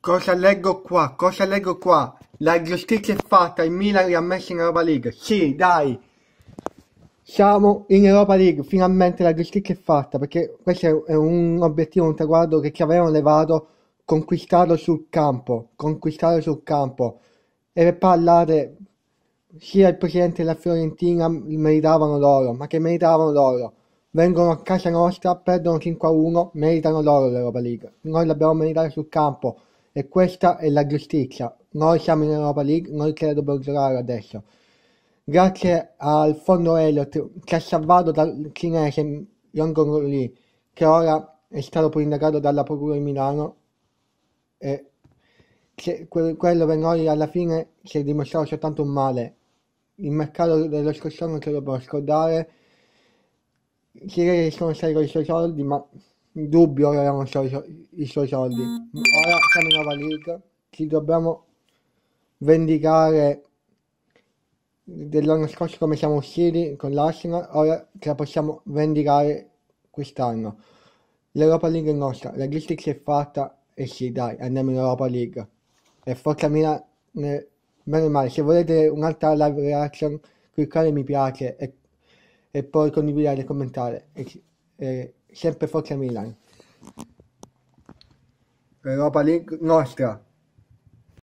Cosa leggo qua? Cosa leggo qua? La giustizia è fatta, il Milan ha riammesso in Europa League. Sì, dai! Siamo in Europa League, finalmente la giustizia è fatta, perché questo è un obiettivo, un traguardo che ci avevano levato, conquistato sul campo, conquistato sul campo. E per parlare, sia il presidente della Fiorentina meritavano loro, ma che meritavano loro. Vengono a casa nostra, perdono 5-1, meritano loro l'Europa League. Noi l'abbiamo meritata sul campo e questa è la giustizia. Noi siamo in Europa League, noi ce la dobbiamo giocare adesso. Grazie al fondo Elliot che ha salvato dal cinese Yongong Li, che ora è stato poi indagato dalla Procura di Milano. E quello per noi alla fine si è dimostrato soltanto un male. Il mercato dello scorso anno ce lo può scordare. Si che sono stati i suoi soldi, ma dubbio che avevano i suoi soldi i suoi soldi. Ah. Ora siamo in Nova League, ci dobbiamo vendicare dell'anno scorso come siamo usciti con l'Arsenal, ora ce la possiamo vendicare quest'anno. L'Europa League è nostra, la Gistic si è fatta e sì dai, andiamo in Europa League. E forza Milan, eh, bene male, se volete un'altra live reaction cliccate mi piace e, e poi condividete e commentare. E, e sempre forza Milan. Europa League nostra.